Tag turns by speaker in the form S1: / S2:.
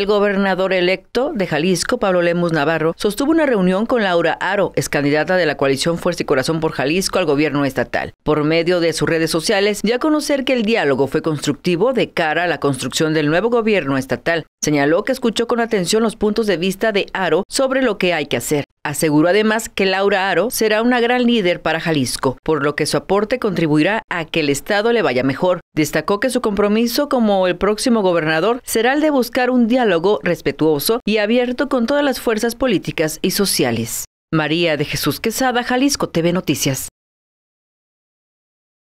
S1: El gobernador electo de Jalisco, Pablo Lemus Navarro, sostuvo una reunión con Laura Aro, ex candidata de la coalición Fuerza y Corazón por Jalisco al gobierno estatal. Por medio de sus redes sociales, dio a conocer que el diálogo fue constructivo de cara a la construcción del nuevo gobierno estatal. Señaló que escuchó con atención los puntos de vista de Aro sobre lo que hay que hacer. Aseguró además que Laura Aro será una gran líder para Jalisco, por lo que su aporte contribuirá a que el Estado le vaya mejor. Destacó que su compromiso como el próximo gobernador será el de buscar un diálogo respetuoso y abierto con todas las fuerzas políticas y sociales. María de Jesús Quesada, Jalisco TV Noticias.